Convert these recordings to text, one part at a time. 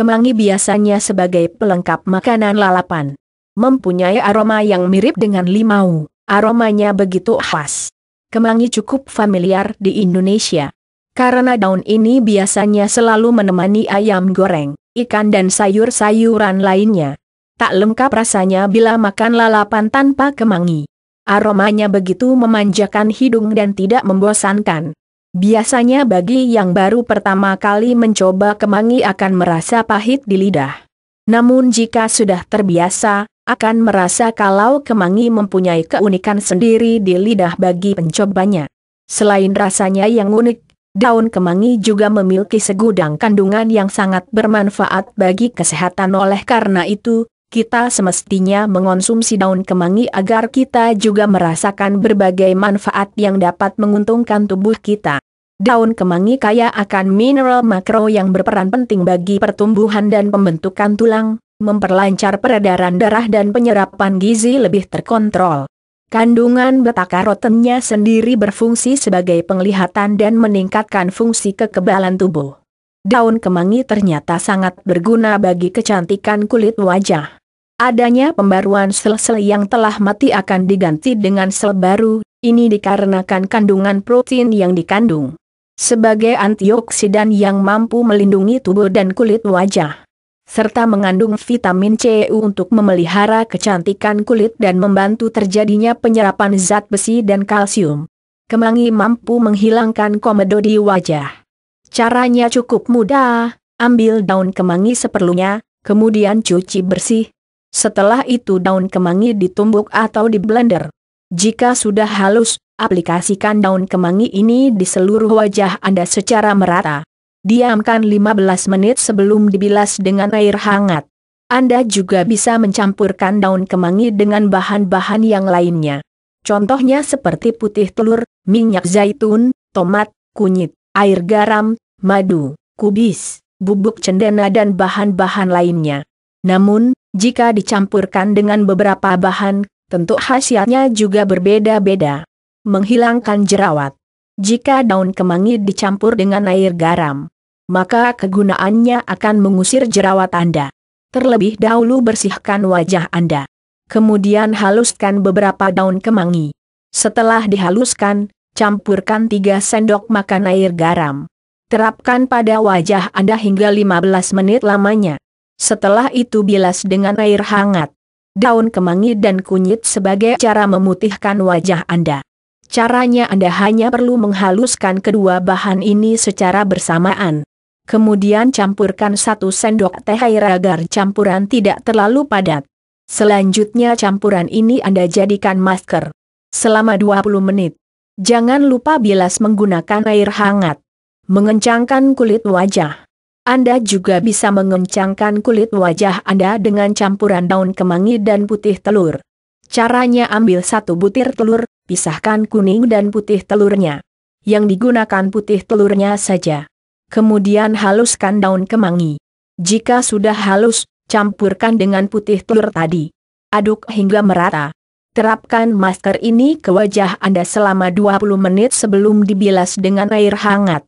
kemangi biasanya sebagai pelengkap makanan lalapan. Mempunyai aroma yang mirip dengan limau, aromanya begitu khas. Kemangi cukup familiar di Indonesia. Karena daun ini biasanya selalu menemani ayam goreng, ikan dan sayur-sayuran lainnya. Tak lengkap rasanya bila makan lalapan tanpa kemangi. Aromanya begitu memanjakan hidung dan tidak membosankan. Biasanya bagi yang baru pertama kali mencoba kemangi akan merasa pahit di lidah. Namun jika sudah terbiasa, akan merasa kalau kemangi mempunyai keunikan sendiri di lidah bagi pencobanya. Selain rasanya yang unik, daun kemangi juga memiliki segudang kandungan yang sangat bermanfaat bagi kesehatan oleh karena itu, kita semestinya mengonsumsi daun kemangi agar kita juga merasakan berbagai manfaat yang dapat menguntungkan tubuh kita. Daun kemangi kaya akan mineral makro yang berperan penting bagi pertumbuhan dan pembentukan tulang, memperlancar peredaran darah dan penyerapan gizi lebih terkontrol. Kandungan beta-karotennya sendiri berfungsi sebagai penglihatan dan meningkatkan fungsi kekebalan tubuh. Daun kemangi ternyata sangat berguna bagi kecantikan kulit wajah. Adanya pembaruan sel-sel yang telah mati akan diganti dengan sel baru, ini dikarenakan kandungan protein yang dikandung. Sebagai antioksidan yang mampu melindungi tubuh dan kulit wajah. Serta mengandung vitamin C untuk memelihara kecantikan kulit dan membantu terjadinya penyerapan zat besi dan kalsium. Kemangi mampu menghilangkan komedo di wajah. Caranya cukup mudah, ambil daun kemangi seperlunya, kemudian cuci bersih, setelah itu daun kemangi ditumbuk atau di blender. Jika sudah halus, aplikasikan daun kemangi ini di seluruh wajah Anda secara merata. Diamkan 15 menit sebelum dibilas dengan air hangat. Anda juga bisa mencampurkan daun kemangi dengan bahan-bahan yang lainnya. Contohnya seperti putih telur, minyak zaitun, tomat, kunyit, air garam, madu, kubis, bubuk cendana dan bahan-bahan lainnya. Namun, jika dicampurkan dengan beberapa bahan, tentu khasiatnya juga berbeda-beda. Menghilangkan jerawat. Jika daun kemangi dicampur dengan air garam, maka kegunaannya akan mengusir jerawat Anda. Terlebih dahulu bersihkan wajah Anda. Kemudian haluskan beberapa daun kemangi. Setelah dihaluskan, campurkan 3 sendok makan air garam. Terapkan pada wajah Anda hingga 15 menit lamanya. Setelah itu bilas dengan air hangat. Daun kemangi dan kunyit sebagai cara memutihkan wajah Anda. Caranya Anda hanya perlu menghaluskan kedua bahan ini secara bersamaan. Kemudian campurkan satu sendok teh air agar campuran tidak terlalu padat. Selanjutnya campuran ini Anda jadikan masker. Selama 20 menit. Jangan lupa bilas menggunakan air hangat. Mengencangkan kulit wajah. Anda juga bisa mengencangkan kulit wajah Anda dengan campuran daun kemangi dan putih telur. Caranya ambil satu butir telur, pisahkan kuning dan putih telurnya. Yang digunakan putih telurnya saja. Kemudian haluskan daun kemangi. Jika sudah halus, campurkan dengan putih telur tadi. Aduk hingga merata. Terapkan masker ini ke wajah Anda selama 20 menit sebelum dibilas dengan air hangat.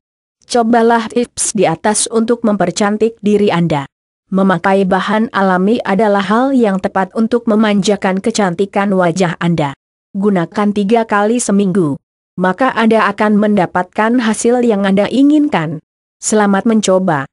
Cobalah tips di atas untuk mempercantik diri Anda. Memakai bahan alami adalah hal yang tepat untuk memanjakan kecantikan wajah Anda. Gunakan tiga kali seminggu. Maka Anda akan mendapatkan hasil yang Anda inginkan. Selamat mencoba.